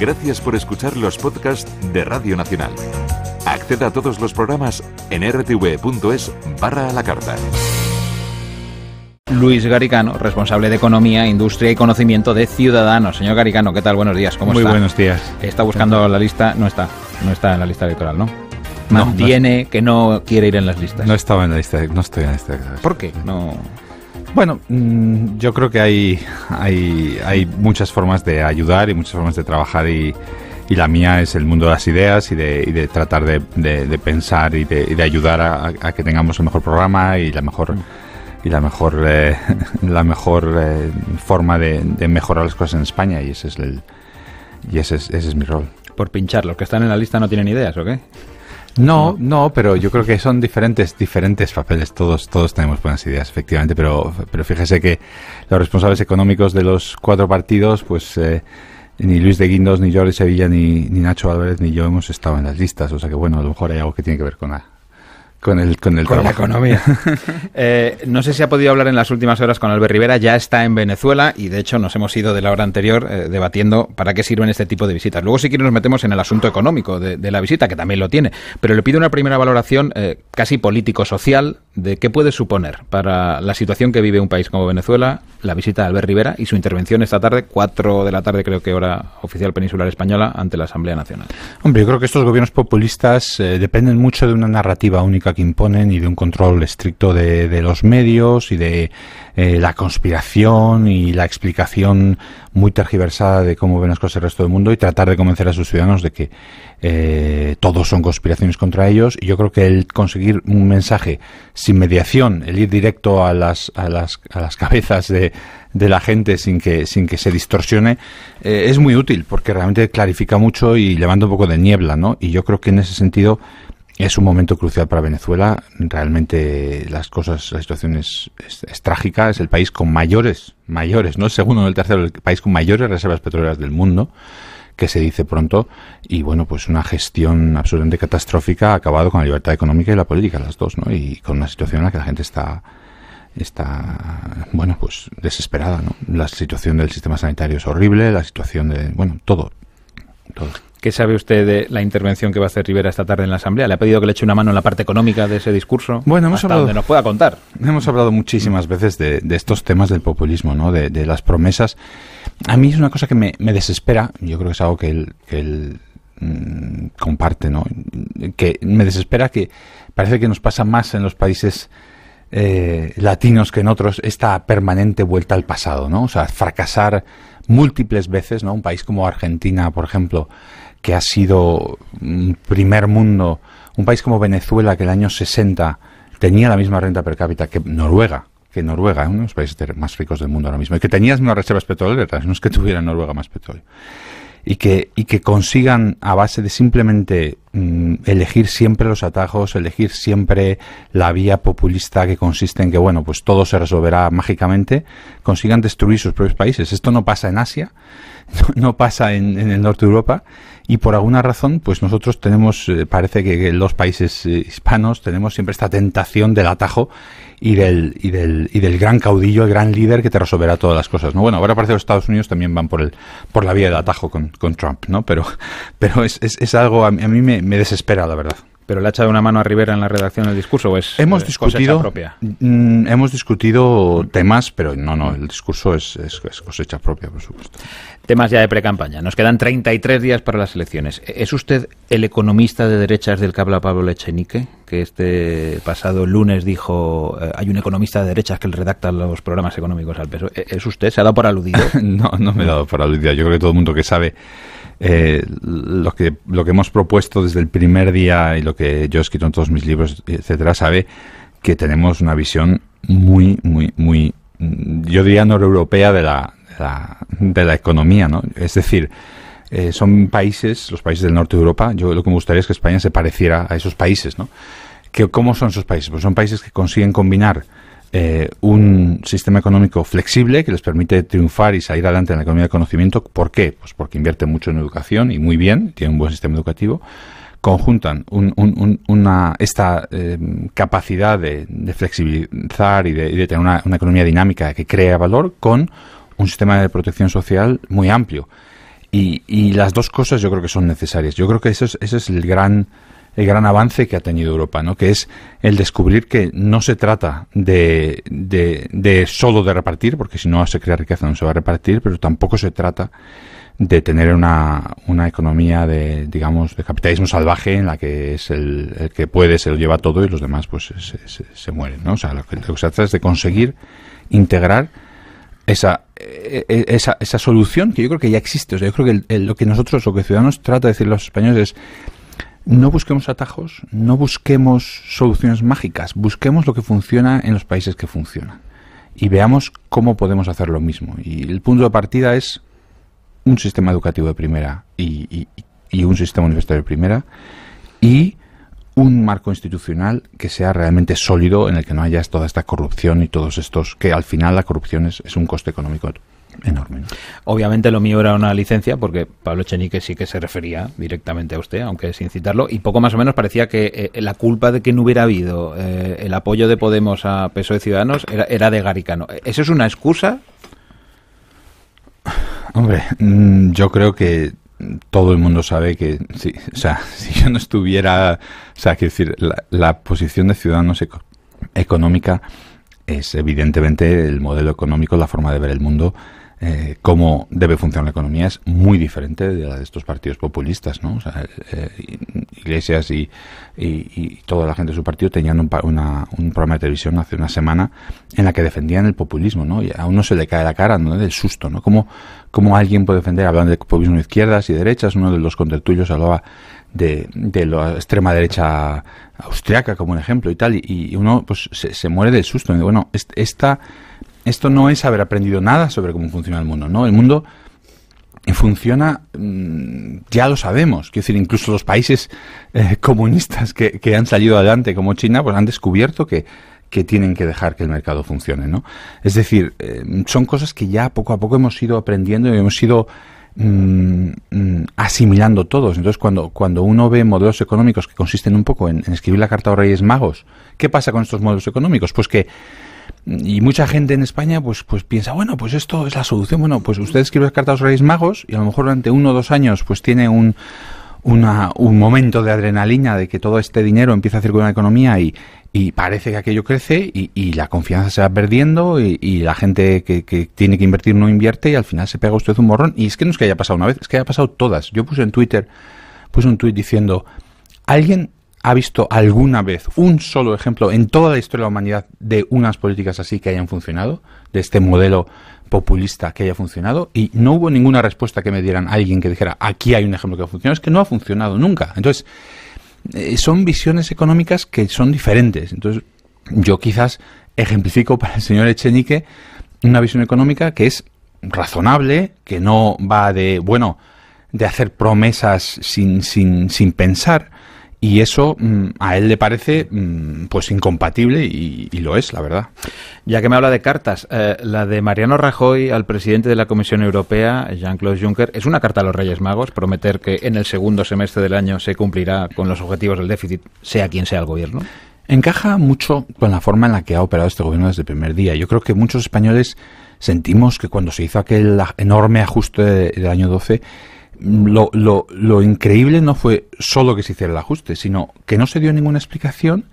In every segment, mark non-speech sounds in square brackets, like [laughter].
Gracias por escuchar los podcasts de Radio Nacional. Acceda a todos los programas en rtv.es barra a la carta. Luis Garicano, responsable de Economía, Industria y Conocimiento de Ciudadanos. Señor Garicano, ¿qué tal? Buenos días, ¿cómo Muy está? Muy buenos días. Está buscando la lista, no está, no está en la lista electoral, ¿no? Mantiene no, que no quiere ir en las listas. No estaba en la lista, no estoy en la lista. ¿Por qué? No... Bueno, mm, yo creo que hay, hay, hay, muchas formas de ayudar y muchas formas de trabajar y, y la mía es el mundo de las ideas y de, de tratar de, pensar y de, ayudar a, que tengamos el mejor programa y la mejor y la mejor eh, [laughs] la mejor eh, forma de, mejorar las cosas en España y ese es el y ese es, ese es mi rol. Por pinchar, los que están en la lista no tienen ideas, ¿o qué? No, no, pero yo creo que son diferentes, diferentes papeles. Todos, todos tenemos buenas ideas, efectivamente, pero, pero fíjese que los responsables económicos de los cuatro partidos, pues eh, ni Luis de Guindos, ni Jordi Sevilla, ni, ni Nacho Álvarez, ni yo hemos estado en las listas. O sea que bueno, a lo mejor hay algo que tiene que ver con la, con el con con la economía. [laughs] Eh, no sé si ha podido hablar en las últimas horas con Albert Rivera, ya está en Venezuela y de hecho nos hemos ido de la hora anterior eh, debatiendo para qué sirven este tipo de visitas. Luego si quiere, nos metemos en el asunto económico de, la visita, que también lo tiene, pero le pido una primera valoración eh, casi político-social de qué puede suponer para la situación que vive un país como Venezuela la visita de Albert Rivera y su intervención esta tarde, 4 de la tarde creo que hora oficial peninsular española, ante la Asamblea Nacional. Hombre, yo creo que estos gobiernos populistas eh, dependen mucho de una narrativa única que imponen y de un control estricto de los medios y de eh, la conspiración y la explicación muy tergiversada de cómo ven las cosas el resto del mundo y tratar de convencer a sus ciudadanos de que eh, todos son conspiraciones contra ellos. Y yo creo que el conseguir un mensaje sin mediación, el ir directo a las, a las, a las cabezas de, la gente sin que, sin que se distorsione, eh, es muy útil porque realmente clarifica mucho y levanta un poco de niebla, ¿no? Y yo creo que en ese sentido es un momento crucial para Venezuela. Realmente las cosas, la situación es, es, trágica. Es el país con mayores, mayores, no el segundo, no el tercero, el país con mayores reservas petroleras del mundo, que se dice pronto. Y bueno, pues una gestión absolutamente catastrófica ha acabado con la libertad económica y la política, las dos, ¿no? Y con una situación en la que la gente está, está bueno, pues desesperada, ¿no? La situación del sistema sanitario es horrible, la situación de, bueno, todo, todo. ¿Qué sabe usted de la intervención que va a hacer Rivera esta tarde en la Asamblea? ¿Le ha pedido que le eche una mano en la parte económica de ese discurso? Bueno, hemos hablado. Donde nos pueda contar. Hemos hablado muchísimas veces de, estos temas del populismo, ¿no? De, las promesas. A mí es una cosa que me, desespera. Yo creo que es algo que él, mm, comparte, ¿no? Que me desespera que parece que nos pasa más en los países eh, latinos que en otros esta permanente vuelta al pasado, ¿no? O sea, fracasar múltiples veces, ¿no? Un país como Argentina, por ejemplo, que ha sido un primer mundo, un país como Venezuela, que en el año 60 tenía la misma renta per cápita que Noruega, que Noruega, uno de los países más ricos del mundo ahora mismo, y que tenías unas reservas petroleras, no es que tuviera Noruega más petróleo, y que, que consigan a base de simplemente mm, elegir siempre los atajos, elegir siempre la vía populista que consiste en que, bueno, pues todo se resolverá mágicamente, consigan destruir sus propios países. Esto no pasa en Asia, [laughs] no, pasa en, el norte de Europa y por alguna razón, pues nosotros tenemos, eh, parece que, los países eh, hispanos tenemos siempre esta tentación del atajo y del, y del, y del gran caudillo, el gran líder que te resolverá todas las cosas. ¿no? Bueno, ahora parece que los Estados Unidos también van por, el, por la vía del atajo con, Trump, ¿no? pero, [laughs] pero es, es, algo, a mí, a me desespera, la verdad. Pero le ha echado una mano a Rivera en la redacción del discurso, o es hemos discutido, propia? Mm, hemos discutido temas, pero no, no, el discurso es, es, cosecha propia, por supuesto. Temas ya de precampaña. Nos quedan 33 días para las elecciones. ¿Es usted el economista de derechas del que habla Pablo Lechenique? Que este pasado lunes dijo, eh, hay un economista de derechas que redacta los programas económicos al peso. E". ¿Es usted? ¿Se ha dado por aludido? [laughs] no, no me he dado por aludido. Yo creo que todo el mundo que sabe eh, lo, que, lo que hemos propuesto desde el primer día y lo que yo he escrito en todos mis libros, etcétera, sabe que tenemos una visión muy, muy, muy, mm, yo diría noreuropea de la, de la, de la economía, ¿no? Es decir, eh, son países, los países del norte de Europa, yo lo que me gustaría es que España se pareciera a esos países, ¿no? ¿Cómo son esos países? Pues son países que consiguen combinar eh, un sistema económico flexible que les permite triunfar y salir adelante en la economía del conocimiento. ¿Por qué? Pues porque invierte mucho en educación y muy bien, tiene un buen sistema educativo conjuntan una, esta eh, capacidad de, flexibilizar y de, tener una, economía dinámica que crea valor con un sistema de protección social muy amplio. Y, las dos cosas yo creo que son necesarias. Yo creo que ese es el gran el gran avance que ha tenido Europa, ¿no? que es el descubrir que no se trata de, de, de solo de repartir, porque si no se crea riqueza no se va a repartir, pero tampoco se trata de tener una, economía de, digamos, de capitalismo salvaje en la que es el, que puede se lo lleva todo y los demás pues se, mueren, ¿no? O sea, lo que, se trata es de conseguir integrar esa, e, e, esa, esa solución que yo creo que ya existe. O sea, yo creo que lo que nosotros, lo que Ciudadanos trata de decir los españoles es no busquemos atajos, no busquemos soluciones mágicas, busquemos lo que funciona en los países que funcionan y veamos cómo podemos hacer lo mismo. Y el punto de partida es un sistema educativo de primera y, un sistema universitario de primera y un marco institucional que sea realmente sólido en el que no haya toda esta corrupción y todos estos, que al final la corrupción es, es un coste económico enorme. Obviamente lo mío era una licencia, porque Pablo Chenique sí que se refería directamente a usted, aunque sin citarlo, y poco más o menos parecía que eh, la culpa de que no hubiera habido eh, el apoyo de Podemos a PSOE Ciudadanos era, de Garicano. ¿Eso es una excusa? Hombre, mm, yo creo que todo el mundo sabe que, o sea, [laughs] si yo no estuviera, o sea, quiero decir, la, posición de Ciudadanos económica es evidentemente el modelo económico, la forma de ver el mundo eh, cómo debe funcionar la economía es muy diferente de la de estos partidos populistas, ¿no? O sea, eh, Iglesias y, toda la gente de su partido tenían un, programa de televisión hace una semana en la que defendían el populismo, ¿no? Y a uno se le cae la cara, ¿no? Del susto, ¿no? ¿Cómo, cómo alguien puede defender, hablando de populismo de izquierdas y derechas, uno de los contertulios hablaba de, de, la extrema derecha austriaca como un ejemplo y tal, y, uno pues se, muere del susto. Y bueno, esta esto no es haber aprendido nada sobre cómo funciona el mundo, ¿no? El mundo funciona, mm, ya lo sabemos. Quiero decir, incluso los países eh, comunistas que, han salido adelante, como China, pues han descubierto que, tienen que dejar que el mercado funcione, ¿no? Es decir, eh, son cosas que ya poco a poco hemos ido aprendiendo y hemos ido mm, mm, asimilando todos. Entonces, cuando, cuando uno ve modelos económicos que consisten un poco en, escribir la carta a los Reyes Magos, ¿qué pasa con estos modelos económicos? Pues que y mucha gente en España pues, pues piensa, bueno, pues esto es la solución. Bueno, pues usted escribe las cartas a los Reyes Magos y a lo mejor durante uno o dos años pues tiene un, un momento de adrenalina de que todo este dinero empieza a circular en la economía y, parece que aquello crece y, la confianza se va perdiendo y, la gente que, que, tiene que invertir no invierte y al final se pega usted un morrón. Y es que no es que haya pasado una vez, es que haya pasado todas. Yo puse en Twitter, puse un tweet diciendo, alguien ha visto alguna vez un solo ejemplo en toda la historia de la humanidad de unas políticas así que hayan funcionado, de este modelo populista que haya funcionado y no hubo ninguna respuesta que me dieran alguien que dijera aquí hay un ejemplo que ha funcionado, es que no ha funcionado nunca. Entonces, eh, son visiones económicas que son diferentes. Entonces, yo quizás ejemplifico [laughs] para el señor Echenique una visión económica que es razonable, que no va de, bueno, de hacer promesas sin, sin, sin pensar, y eso mm, a él le parece mm, pues incompatible y, lo es, la verdad. Ya que me habla de cartas, eh, la de Mariano Rajoy al presidente de la Comisión Europea, Jean-Claude Juncker, es una carta a los Reyes Magos, prometer que en el segundo semestre del año se cumplirá con los objetivos del déficit, sea quien sea el gobierno. Encaja mucho con la forma en la que ha operado este gobierno desde el primer día. Yo creo que muchos españoles sentimos que cuando se hizo aquel enorme ajuste del año 12, lo, increíble no fue solo que se hiciera el ajuste, sino que no se dio ninguna explicación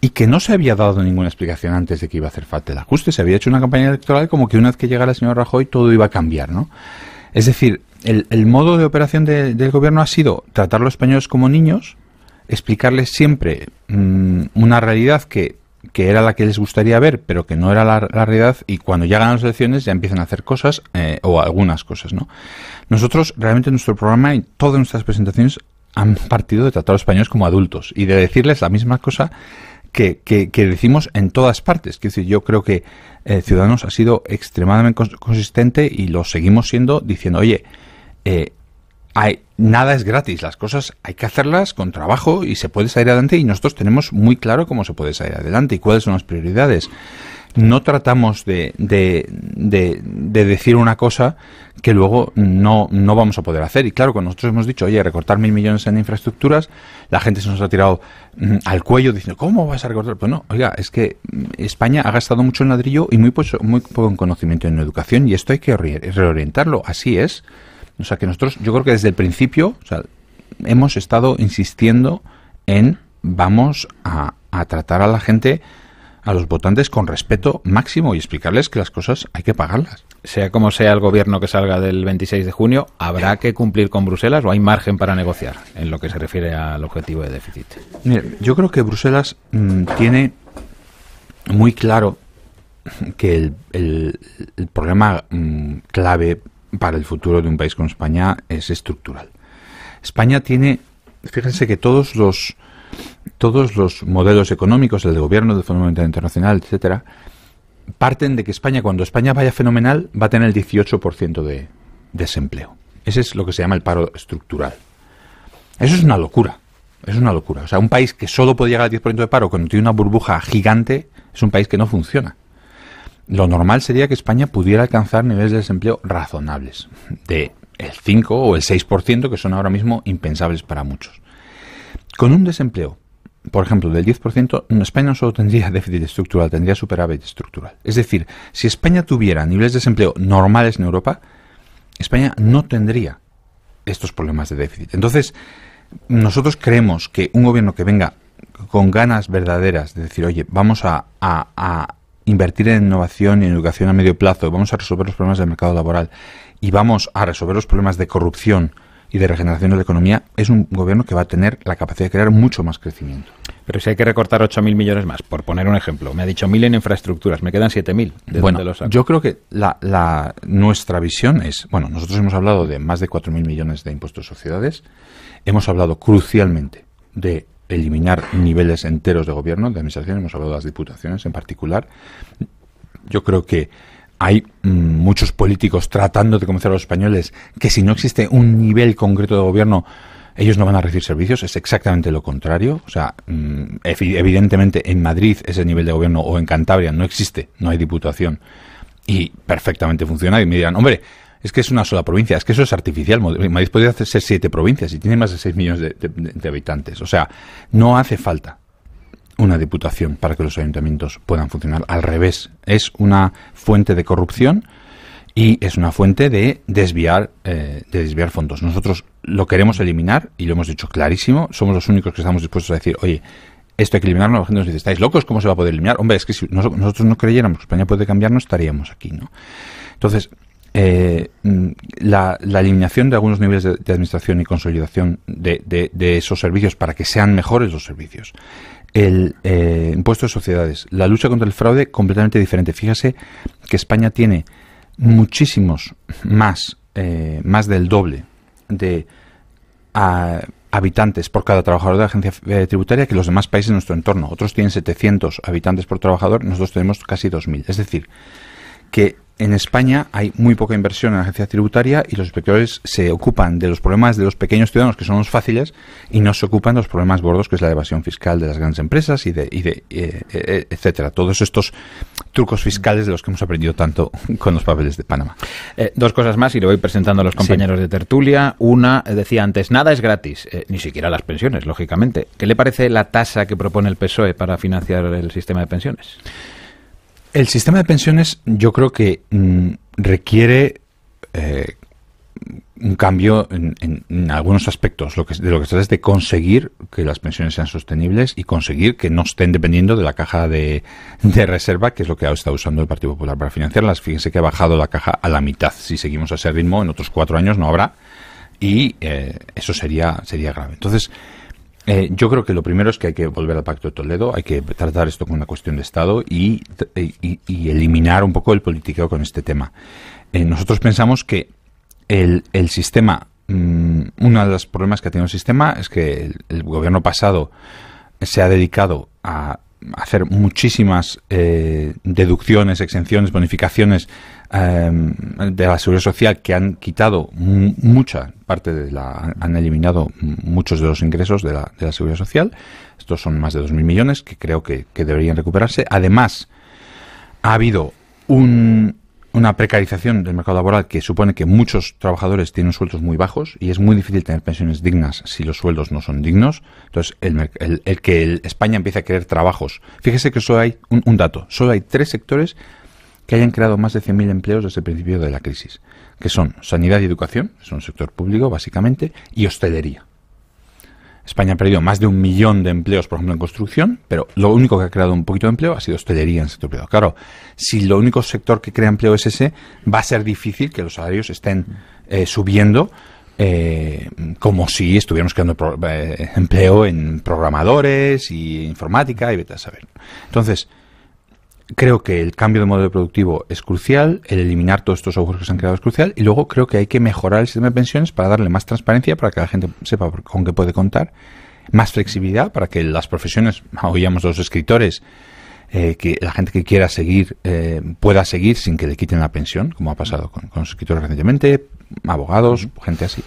y que no se había dado ninguna explicación antes de que iba a hacer falta el ajuste. Se había hecho una campaña electoral como que una vez que llegara el señor Rajoy todo iba a cambiar, ¿no? Es decir, el, modo de operación del gobierno ha sido tratar a los españoles como niños, explicarles siempre mm, una realidad que que era la que les gustaría ver, pero que no era la, realidad, y cuando llegan ganan las elecciones ya empiezan a hacer cosas, eh, o algunas cosas, ¿no? Nosotros, realmente, en nuestro programa y todas nuestras presentaciones han partido de tratar a los españoles como adultos y de decirles la misma cosa que, decimos en todas partes. Quiero decir, yo creo que eh, Ciudadanos ha sido extremadamente consistente y lo seguimos siendo diciendo, oye, eh, nada es gratis, las cosas hay que hacerlas con trabajo y se puede salir adelante y nosotros tenemos muy claro cómo se puede salir adelante y cuáles son las prioridades. No tratamos de, decir una cosa que luego no, no vamos a poder hacer. Y claro, cuando nosotros hemos dicho, oye, recortar mil millones en infraestructuras, la gente se nos ha tirado mm, al cuello diciendo, ¿cómo vas a recortar? Pues no, oiga, es que mm, España ha gastado mucho en ladrillo y muy, poco, muy poco en conocimiento en educación y esto hay que reorientarlo. Así es. O sea, que nosotros, yo creo que desde el principio, hemos estado insistiendo en vamos a, tratar a la gente a los votantes con respeto máximo y explicarles que las cosas hay que pagarlas. Sea como sea el gobierno que salga del 26 de junio, ¿habrá que cumplir con Bruselas o hay margen para negociar en lo que se refiere al objetivo de déficit? yo creo que Bruselas mm, tiene muy claro que el, problema mm, clave para el futuro de un país como España es estructural. España tiene, fíjense que todos los, todos los modelos económicos, el de gobierno, del Fondo Internacional, etcétera, parten de que España, cuando España vaya fenomenal, va a tener el 18% de desempleo. Ese es lo que se llama el paro estructural. Eso es una locura. Es una locura. O sea, un país que solo puede llegar al 10% de paro cuando tiene una burbuja gigante es un país que no funciona lo normal sería que España pudiera alcanzar niveles de desempleo razonables, de el 5 o el 6%, que son ahora mismo impensables para muchos. Con un desempleo, por ejemplo, del 10%, España no solo tendría [laughs] déficit estructural, tendría superávit estructural. Es decir, si España tuviera niveles de desempleo normales en Europa, España no tendría estos problemas de déficit. Entonces, nosotros creemos que un gobierno que venga con ganas verdaderas de decir, oye, vamos a invertir en innovación y en educación a medio plazo, vamos a resolver los problemas del mercado laboral y vamos a resolver los problemas de corrupción y de regeneración de la economía, es un gobierno que va a tener la capacidad de crear mucho más crecimiento. Pero si hay que recortar 8.000 millones más, por poner un ejemplo, me ha dicho 1.000 en infraestructuras, me quedan 7.000. Bueno, yo creo que la, nuestra visión es, bueno, nosotros hemos hablado de más de 4.000 millones de impuestos a sociedades, hemos hablado crucialmente de eliminar niveles enteros de gobierno, de administración, hemos hablado de las diputaciones en particular. Yo creo que hay mm, muchos políticos tratando de convencer a los españoles que si no existe un nivel concreto de gobierno, ellos no van a recibir servicios, es exactamente lo contrario. O sea, mm, evidentemente en Madrid ese nivel de gobierno o en Cantabria no existe, no hay diputación y perfectamente funciona. Y me dirán, hombre, es que es una sola provincia, es que eso es artificial. Madrid podría ser siete provincias y tiene más de seis millones de, habitantes. O sea, no hace falta una diputación para que los ayuntamientos puedan funcionar. Al revés, es una fuente de corrupción y es una fuente de desviar, eh, de desviar fondos. Nosotros lo queremos eliminar y lo hemos dicho clarísimo. Somos los únicos que estamos dispuestos a decir, oye, esto hay que eliminarlo. La gente nos dice, ¿estáis locos? ¿Cómo se va a poder eliminar? Hombre, es que si nosotros no creyéramos que España puede cambiar, no estaríamos aquí, ¿no? Entonces, eh, mm, la, la, eliminación de algunos niveles de, administración y consolidación de, esos servicios para que sean mejores los servicios. El eh, impuesto de sociedades, la lucha contra el fraude completamente diferente. Fíjese que España tiene muchísimos más, eh, más del doble de habitantes por cada trabajador de la agencia tributaria que los demás países de nuestro entorno. Otros tienen 700 habitantes por trabajador, nosotros tenemos casi 2.000. Es decir, que en España hay muy poca inversión en la agencia tributaria y los inspectores se ocupan de los problemas de los pequeños ciudadanos, que son los fáciles, y no se ocupan de los problemas gordos, que es la evasión fiscal de las grandes empresas y de, eh, eh, etcétera. Todos estos trucos fiscales de los que hemos aprendido tanto [laughs] con los papeles de Panamá. Eh, dos cosas más y lo voy presentando a los compañeros de tertulia. Una, decía antes, nada es gratis, ni siquiera las pensiones, lógicamente. ¿Qué le parece la tasa que propone el PSOE para financiar el sistema de pensiones? El sistema de pensiones yo creo que mm, requiere eh, un cambio en, algunos aspectos. Lo que, de lo que se trata es de conseguir que las pensiones sean sostenibles y conseguir que no estén dependiendo de la caja de, reserva, que es lo que ha estado usando el Partido Popular para financiarlas. Fíjense que ha bajado la caja a la mitad. Si seguimos a ese ritmo, en otros cuatro años no habrá y eh, eso sería, sería grave. Entonces, eh, yo creo que lo primero es que hay que volver al Pacto de Toledo, hay que tratar esto como una cuestión de Estado y, eliminar un poco el politiqueo con este tema. Eh, nosotros pensamos que el, sistema, mm, uno de los problemas que ha tenido el sistema es que el gobierno pasado se ha dedicado a hacer muchísimas eh, deducciones, exenciones, bonificaciones eh, de la seguridad social que han quitado mucha parte de la. han eliminado muchos de los ingresos de la, de la seguridad social. Estos son más de 2.000 millones que creo que deberían recuperarse. Además, ha habido un, una precarización del mercado laboral que supone que muchos trabajadores tienen sueldos muy bajos y es muy difícil tener pensiones dignas si los sueldos no son dignos. Entonces, el, que España empiece a querer trabajos. Fíjese que solo hay un, un, dato, solo hay tres sectores que hayan creado más de 100.000 empleos desde el principio de la crisis, que son sanidad y educación, es un sector público básicamente, y hostelería. España ha perdido más de un millón de empleos, por ejemplo, en construcción, pero lo único que ha creado un poquito de empleo ha sido hostelería en sector privado. Claro, si lo único sector que crea empleo es ese, va a ser difícil que los salarios estén eh, subiendo eh, como si estuviéramos creando eh, empleo en programadores y informática y vete a saber. Entonces, creo que el cambio de modelo productivo es crucial, el eliminar todos estos agujeros que se han creado es crucial, y luego creo que hay que mejorar el sistema de pensiones para darle más transparencia, para que la gente sepa con qué puede contar, más flexibilidad para que las profesiones, [laughs] oíamos los escritores, eh, que la gente que quiera seguir eh, pueda seguir sin que le quiten la pensión, como ha pasado con, los escritores recientemente, abogados, gente así.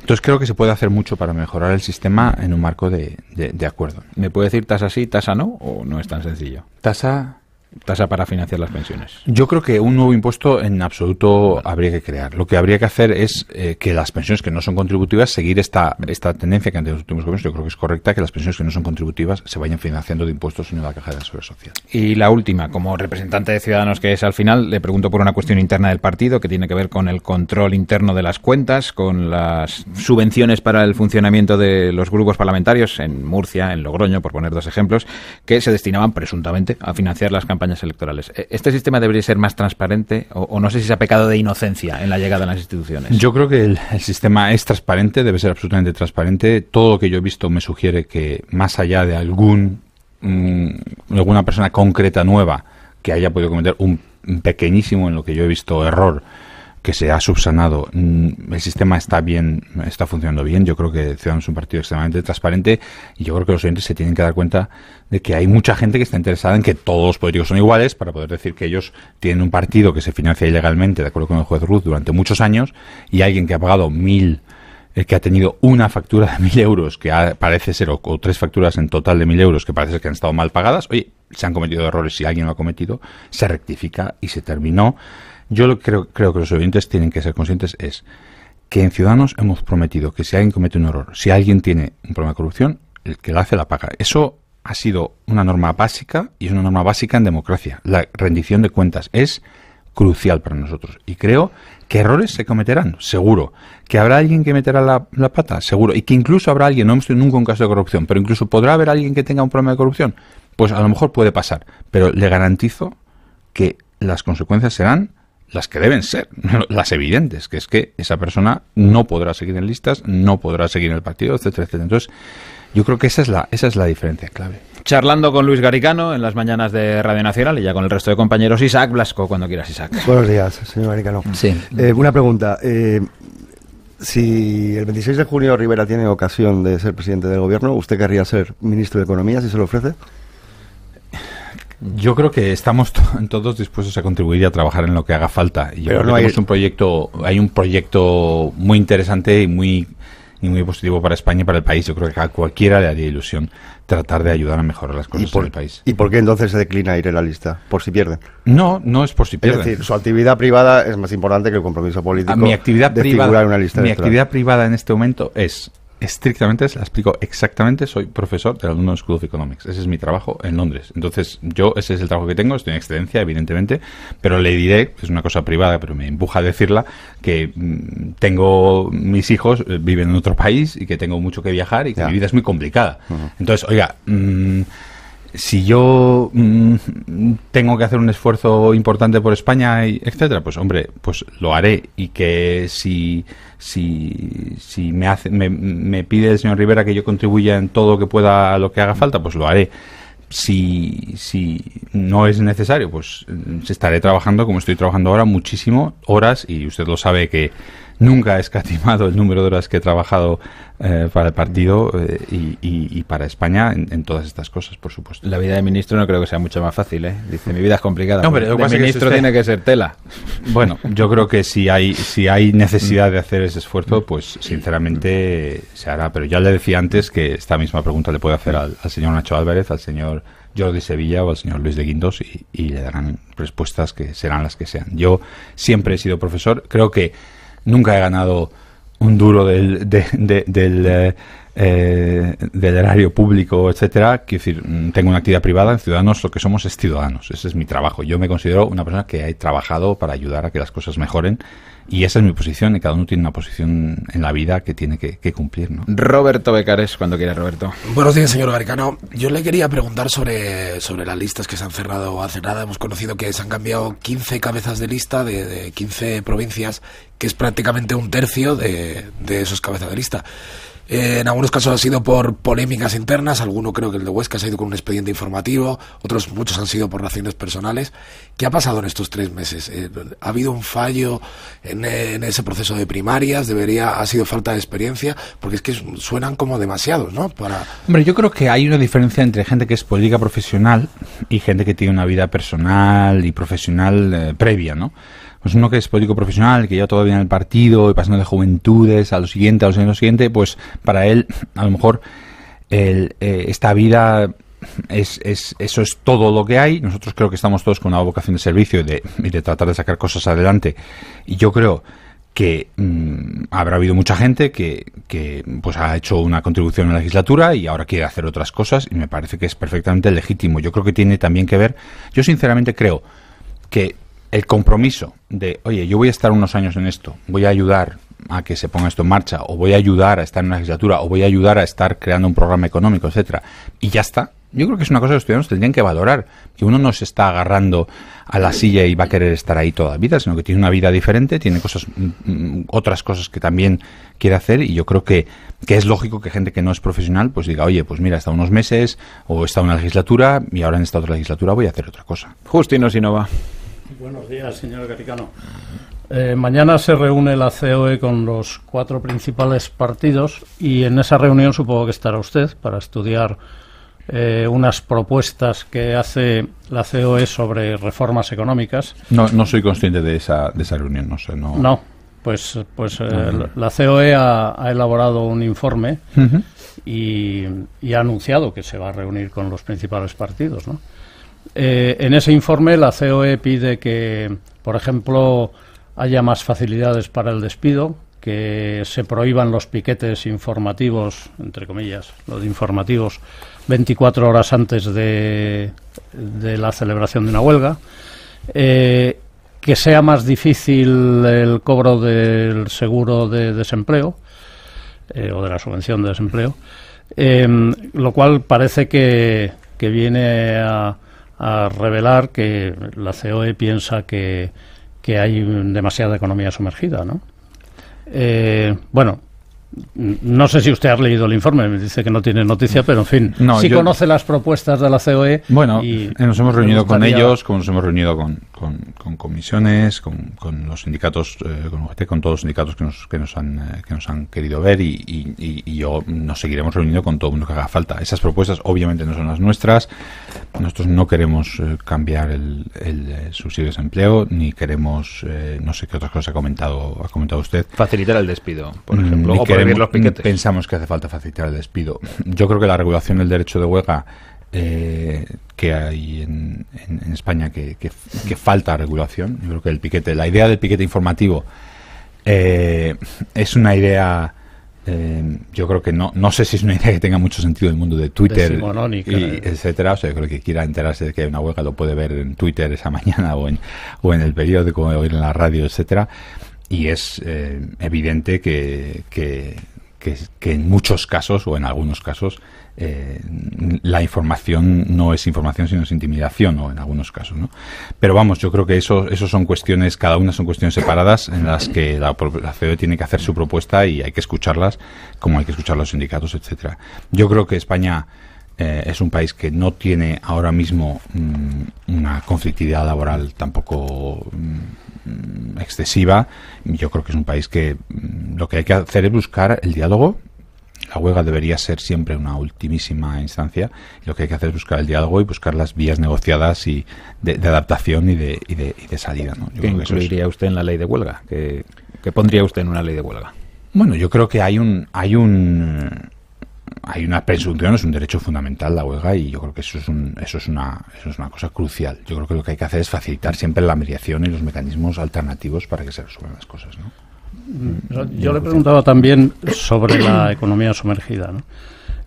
Entonces creo que se puede hacer mucho para mejorar el sistema en un marco de, de acuerdo. ¿Me puede decir tasa sí, tasa no o no es tan sencillo? Tasa tasa para financiar las pensiones. Yo creo que un nuevo impuesto en absoluto habría que crear. Lo que habría que hacer es eh, que las pensiones que no son contributivas, seguir esta, esta tendencia que han tenido los últimos gobiernos yo creo que es correcta, que las pensiones que no son contributivas se vayan financiando de impuestos y no la caja de la seguridad social. Y la última, como representante de Ciudadanos que es al final, le pregunto por una cuestión interna del partido que tiene que ver con el control interno de las cuentas, con las subvenciones para el funcionamiento de los grupos parlamentarios en Murcia, en Logroño, por poner dos ejemplos, que se destinaban presuntamente a financiar las campañas electorales. E, ¿Este sistema debería ser más transparente o, no sé si se ha pecado de inocencia en la llegada a las instituciones? Yo creo que el, sistema es transparente, debe ser absolutamente transparente. Todo lo que yo he visto me sugiere que más allá de algún mm, alguna persona concreta nueva que haya podido cometer un pequeñísimo en lo que yo he visto error, que se ha subsanado. Mm, el sistema está bien, está funcionando bien. Yo creo que Ciudadanos es un partido extremadamente transparente y yo creo que los oyentes se tienen que dar cuenta de que hay mucha gente que está interesada en que todos los políticos son iguales para poder decir que ellos tienen un partido que se financia ilegalmente, de acuerdo con el juez Ruth, durante muchos años y alguien que ha pagado mil eh, que ha tenido una factura de mil euros, que parece ser, o, tres facturas en total de mil euros, que parece que han estado mal pagadas, oye, se han cometido errores si alguien lo ha cometido, se rectifica y se terminó. Yo lo creo, creo que los oyentes tienen que ser conscientes es que en Ciudadanos hemos prometido que si alguien comete un error, si alguien tiene un problema de corrupción, el que lo hace la paga. Eso ha sido una norma básica y es una norma básica en democracia. La rendición de cuentas es crucial para nosotros. Y creo que errores se cometerán, seguro. Que habrá alguien que meterá la, la, pata, seguro. Y que incluso habrá alguien, no hemos tenido nunca un caso de corrupción, pero incluso podrá haber alguien que tenga un problema de corrupción. Pues a lo mejor puede pasar, pero le garantizo que las consecuencias serán las que deben ser, [laughs] las evidentes, que es que esa persona no podrá seguir en listas, no podrá seguir en el partido, etcétera, etcétera. Entonces, yo creo que esa es la, esa es la diferencia clave. Charlando con Luis Garicano en las mañanas de Radio Nacional y ya con el resto de compañeros. Isaac Blasco, cuando quieras, Isaac. Buenos días, señor Garicano. Sí. Eh, una pregunta. Eh, si el 26 de junio Rivera tiene ocasión de ser presidente del gobierno, ¿usted querría ser ministro de Economía si se lo ofrece? Yo creo que estamos [laughs] todos dispuestos a contribuir y a trabajar en lo que haga falta. Yo creo hay... un proyecto, hay un proyecto muy interesante y muy y muy positivo para España y para el país. Yo creo que a cualquiera le haría ilusión tratar de ayudar a mejorar las cosas por, en el país. ¿Y por qué entonces se declina ir en la lista? ¿Por si pierde? No, no es por si pierde. Es decir, su actividad privada es más importante que el compromiso político. mi una lista mi actividad privada en este momento es estrictamente, se la explico exactamente, soy profesor del la London School of Economics. Ese es mi trabajo en Londres. Entonces, yo, ese es el trabajo que tengo, estoy en excelencia, evidentemente, pero le diré, es una cosa privada, pero me empuja a decirla, que mm, tengo, mis hijos eh, viven en otro país y que tengo mucho que viajar y que mi vida es muy complicada. Entonces, oiga, mm, si yo mm, tengo que hacer un esfuerzo importante por España, y etcétera, pues hombre, pues lo haré. Y que si, si, me, hace, pide el señor Rivera que yo contribuya en todo lo que pueda, lo que haga falta, pues lo haré. Si, si no es necesario, pues mm, estaré trabajando como estoy trabajando ahora, muchísimo, horas, y usted lo sabe que nunca he escatimado el número de horas que he trabajado eh, para el partido eh, y, para España en, todas estas cosas, por supuesto. La vida de ministro no creo que sea mucho más fácil, ¿eh? Dice, mi vida es complicada. No, pero ministro tiene que ser tela. [laughs] Bueno, yo creo que si hay, si hay necesidad de hacer ese esfuerzo, pues sinceramente se hará. Pero ya le decía antes que esta misma pregunta le puede hacer al, señor Nacho Álvarez, al señor Jordi Sevilla o al señor Luis de Guindos y, y le darán respuestas que serán las que sean. Yo siempre he sido profesor, creo que Nunca he ganado un duro del, eh, eh, del erario público, etcétera. Quiero decir, mm, tengo una actividad privada, en Ciudadanos lo que somos es ciudadanos. Ese es mi trabajo. Yo me considero una persona que ha trabajado para ayudar a que las cosas mejoren. Y esa es mi posición, y cada uno tiene una posición en la vida que tiene que, cumplir. ¿no? Roberto Becares, cuando quiera, Roberto. Buenos días, señor Baricano. Yo le quería preguntar sobre, sobre las listas que se han cerrado hace nada. Hemos conocido que se han cambiado 15 cabezas de lista de, 15 provincias, que es prácticamente un tercio de, de esos cabezas de lista. Eh, en algunos casos ha sido por polémicas internas, alguno creo que el de Huesca ha ido con un expediente informativo, otros muchos han sido por razones personales. ¿Qué ha pasado en estos tres meses? Eh, ¿Ha habido un fallo en, ese proceso de primarias? ¿Debería, ha sido falta de experiencia? Porque es que suenan como demasiados, ¿no? Para... Hombre, yo creo que hay una diferencia entre gente que es política profesional y gente que tiene una vida personal y profesional eh, previa, ¿no? pues uno que es político profesional, que ya todavía en el partido y pasando de juventudes a lo siguiente, a lo siguiente, pues para él, a lo mejor, eh, esta vida es, es, eso es todo lo que hay. Nosotros creo que estamos todos con una vocación de servicio y de, tratar de sacar cosas adelante. Y yo creo que mm, habrá habido mucha gente que, pues ha hecho una contribución en la legislatura y ahora quiere hacer otras cosas y me parece que es perfectamente legítimo. Yo creo que tiene también que ver, yo sinceramente creo que el compromiso de, oye, yo voy a estar unos años en esto, voy a ayudar a que se ponga esto en marcha, o voy a ayudar a estar en una legislatura, o voy a ayudar a estar creando un programa económico, etcétera, y ya está. Yo creo que es una cosa que los ciudadanos tendrían que valorar, que uno no se está agarrando a la silla y va a querer estar ahí toda la vida, sino que tiene una vida diferente, tiene cosas, mm, mm, otras cosas que también quiere hacer y yo creo que, que es lógico que gente que no es profesional pues diga, oye, pues mira, está unos meses o está una legislatura y ahora en esta otra legislatura voy a hacer otra cosa. Justino Sinova. Buenos días, señor Garicano. Eh, mañana se reúne la COE con los cuatro principales partidos y en esa reunión supongo que estará usted para estudiar eh, unas propuestas que hace la COE sobre reformas económicas. No, no soy consciente de esa, de esa reunión, no sé. No, no pues, pues eh, la COE ha, elaborado un informe y, ha anunciado que se va a reunir con los principales partidos, ¿no? Eh, en ese informe la COE pide que, por ejemplo, haya más facilidades para el despido, que se prohíban los piquetes informativos, entre comillas, los informativos, 24 horas antes de, la celebración de una huelga, eh, que sea más difícil el cobro del seguro de desempleo eh, o de la subvención de desempleo, lo cual parece que viene a a revelar que la COE piensa que, hay demasiada economía sumergida, ¿no? Eh, bueno, no sé si usted ha leído el informe, me dice que no tiene noticia, pero en fin, no, sí conoce las propuestas de la COE. Bueno, y nos hemos reunido con ellos, como nos hemos reunido con, comisiones, con, los sindicatos, eh, con con todos los sindicatos que nos, que nos, han, eh, nos han querido ver y, yo nos seguiremos reuniendo con todo el mundo que haga falta. Esas propuestas obviamente no son las nuestras, nosotros no queremos eh, cambiar el, subsidio de desempleo, ni queremos, no sé qué otras cosas ha comentado, ha comentado usted. Facilitar el despido, por mm, ejemplo. Pensamos que hace falta facilitar el despido. Yo creo que la regulación del derecho de huelga eh, que hay en, España que, falta regulación. Yo creo que el piquete, la idea del piquete informativo eh, es una idea. Eh, yo creo que no, no sé si es una idea que tenga mucho sentido en el mundo de Twitter, y etcétera. O sea, yo creo que quiera enterarse de que hay una huelga lo puede ver en Twitter esa [laughs] mañana o en, o en el periódico o en la radio, etcétera y es eh, evidente que, en muchos casos o en algunos casos eh, la información no es información sino es intimidación o en algunos casos ¿no? pero vamos yo creo que eso, esos son cuestiones cada una son cuestiones separadas en las que la, CEO e tiene que hacer su propuesta y hay que escucharlas como hay que escuchar los sindicatos etcétera yo creo que España eh, es un país que no tiene ahora mismo mm, una conflictividad laboral tampoco mm, excesiva. Yo creo que es un país que mm, lo que hay que hacer es buscar el diálogo. La huelga debería ser siempre una ultimísima instancia. Lo que hay que hacer es buscar el diálogo y buscar las vías negociadas y de, adaptación y de, salida. ¿Qué incluiría usted en la ley de huelga? ¿Qué, ¿Qué pondría usted en una ley de huelga? Bueno, yo creo que hay un hay un hay una presunción, es un derecho fundamental la huelga y yo creo que eso es, eso, es una, es una cosa crucial. Yo creo que lo que hay que hacer es facilitar siempre la mediación y los mecanismos alternativos para que se resuelvan las cosas. ¿no? Mm, yo le preguntaba también sobre la [coughs] economía sumergida.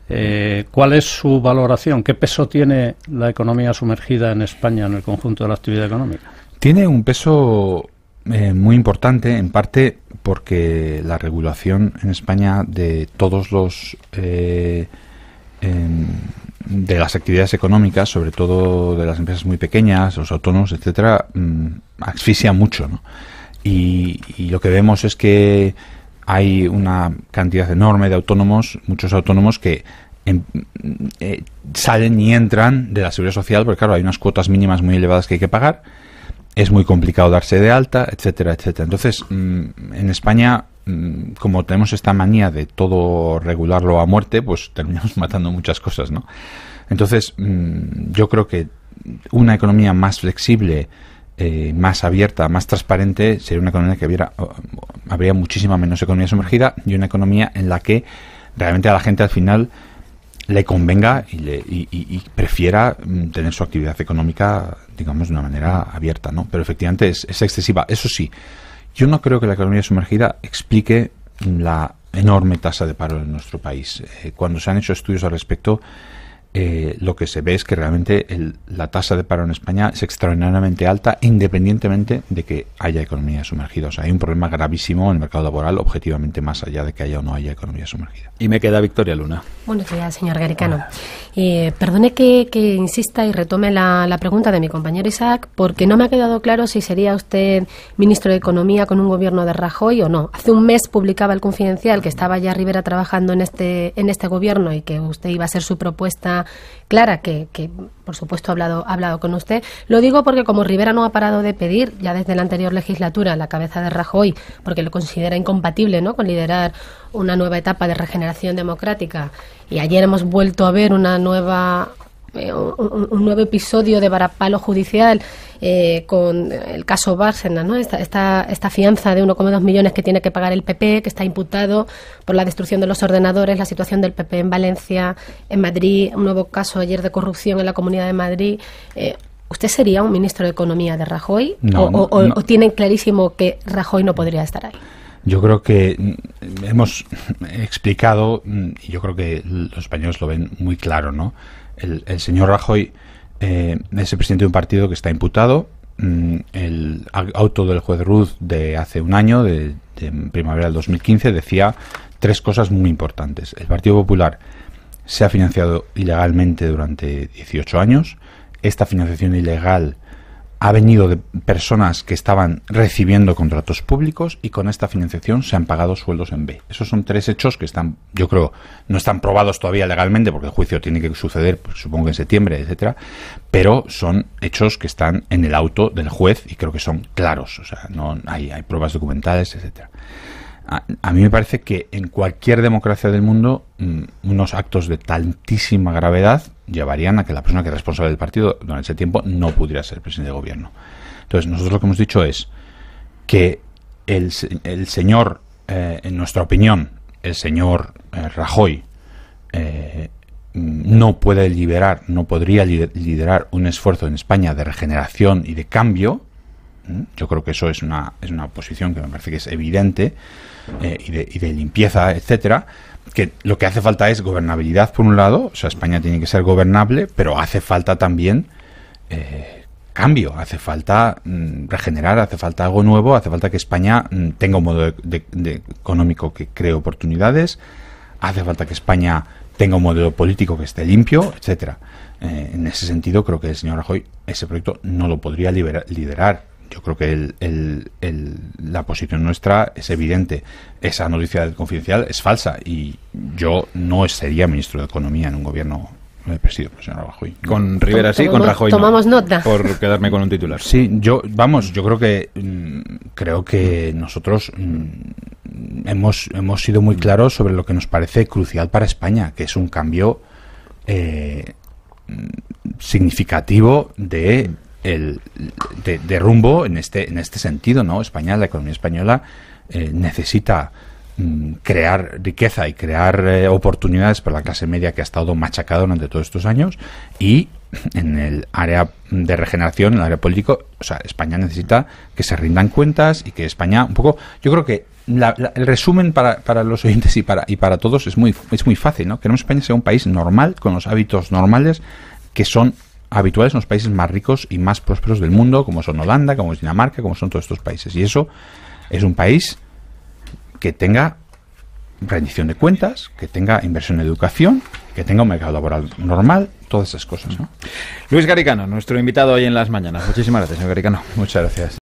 Eh, ¿Cuál es su valoración? ¿Qué peso tiene la economía sumergida en España en el conjunto de la actividad económica? Tiene un peso eh, muy importante, en parte porque la regulación en España de todos los eh, de las actividades económicas, sobre todo de las empresas muy pequeñas, los autónomos, etcétera, mm, asfixia mucho, y, lo que vemos es que hay una cantidad enorme de autónomos, muchos autónomos que em, eh, salen y entran de la seguridad social, porque claro, hay unas cuotas mínimas muy elevadas que hay que pagar es muy complicado darse de alta, etcétera, etcétera. Entonces, mm, en España, mm, como tenemos esta manía de todo regularlo a muerte, pues [laughs] terminamos matando muchas cosas, ¿no? Entonces, mm, yo creo que una economía más flexible, eh, más abierta, más transparente, sería una economía que hubiera, habría muchísima menos economía sumergida y una economía en la que realmente a la gente al final le convenga y, le, y, prefiera mm, tener su actividad económica, digamos, de una manera abierta, ¿no? Pero efectivamente es, excesiva. Eso sí, yo no creo que la economía sumergida explique la enorme tasa de paro en nuestro país. Eh, cuando se han hecho estudios al respecto, eh, lo que se ve es que realmente la tasa de paro en España es extraordinariamente alta, independientemente de que haya economía sumergida. O sea, hay un problema gravísimo en el mercado laboral, objetivamente más allá de que haya o no haya economía sumergida. Y me queda Victoria Luna. Buenos días, señor Garicano. Y eh, perdone que, insista y retome la, pregunta de mi compañero Isaac, porque no me ha quedado claro si sería usted ministro de Economía con un gobierno de Rajoy o no. Hace un mes publicaba el Confidencial que estaba ya Rivera trabajando en este, en este gobierno y que usted iba a ser su propuesta clara, que, por supuesto ha hablado, ha hablado con usted. Lo digo porque como Rivera no ha parado de pedir ya desde la anterior legislatura la cabeza de Rajoy, porque lo considera incompatible ¿no? con liderar una nueva etapa de regeneración democrática y ayer hemos vuelto a ver una nueva eh, un, nuevo episodio de varapalo judicial eh, con el caso Bárcenas, ¿no? Esta, esta, fianza de 1,2 millones que tiene que pagar el PP, que está imputado por la destrucción de los ordenadores, la situación del PP en Valencia, en Madrid, un nuevo caso ayer de corrupción en la Comunidad de Madrid. Eh, ¿Usted sería un ministro de Economía de Rajoy? o, o tienen clarísimo que Rajoy no podría estar ahí? Yo creo que mm, hemos explicado, mm, y yo creo que los españoles lo ven muy claro, ¿no? El, señor Rajoy eh, es el presidente de un partido que está imputado. Mm, el auto del juez Ruth de hace un año, de, de primavera del 2015, decía tres cosas muy importantes. El Partido Popular se ha financiado ilegalmente durante 18 años. Esta financiación ilegal ha venido de personas que estaban recibiendo contratos públicos y con esta financiación se han pagado sueldos en B. Esos son tres hechos que están, yo creo, no están probados todavía legalmente porque el juicio tiene que suceder, pues, supongo que en septiembre, etcétera, pero son hechos que están en el auto del juez y creo que son claros, o sea, no hay, hay pruebas documentales, etcétera. A, mí me parece que en cualquier democracia del mundo mm, unos actos de tantísima gravedad llevarían a que la persona que es responsable del partido durante ese tiempo no pudiera ser presidente de gobierno. Entonces, nosotros lo que hemos dicho es que el, señor, eh, en nuestra opinión, el señor eh, Rajoy eh, no puede liderar, no podría liderar un esfuerzo en España de regeneración y de cambio Mm, yo creo que eso es una, es una posición que me parece que es evidente eh, y, de, y, de, limpieza, etcétera. Que lo que hace falta es gobernabilidad, por un lado, o sea, España tiene que ser gobernable, pero hace falta también eh, cambio, hace falta mm, regenerar, hace falta algo nuevo, hace falta que España mm, tenga un modelo de, económico que cree oportunidades, hace falta que España tenga un modelo político que esté limpio, etcétera. Eh, en ese sentido, creo que el señor Rajoy ese proyecto no lo podría liderar yo creo que la posición nuestra es evidente. Esa noticia del confidencial es falsa y yo no sería ministro de Economía en un gobierno eh, presidido por el señor Rajoy. Con Rivera sí, con Rajoy Tomamos nota. Por quedarme con un titular. Sí, yo, vamos, yo creo que, mm, creo que nosotros... Mm, hemos, hemos sido muy claros sobre lo que nos parece crucial para España, que es un cambio eh, mm, significativo de el, de, rumbo en este, en este sentido, ¿no? España, la economía española eh, necesita mm, crear riqueza y crear eh, oportunidades para la clase media que ha estado machacada durante todos estos años y en el área de regeneración, en el área político, o sea, España necesita que se rindan cuentas y que España, un poco, yo creo que el resumen para, los oyentes y para, y para todos es muy, es muy fácil, ¿no? Queremos que España sea un país normal, con los hábitos normales que son habituales en los países más ricos y más prósperos del mundo, como son Holanda, como es Dinamarca, como son todos estos países. Y eso es un país que tenga rendición de cuentas, que tenga inversión en educación, que tenga un mercado laboral normal, todas esas cosas. Luis Garicano, nuestro invitado hoy en las mañanas. Muchísimas gracias, señor Garicano. Muchas gracias.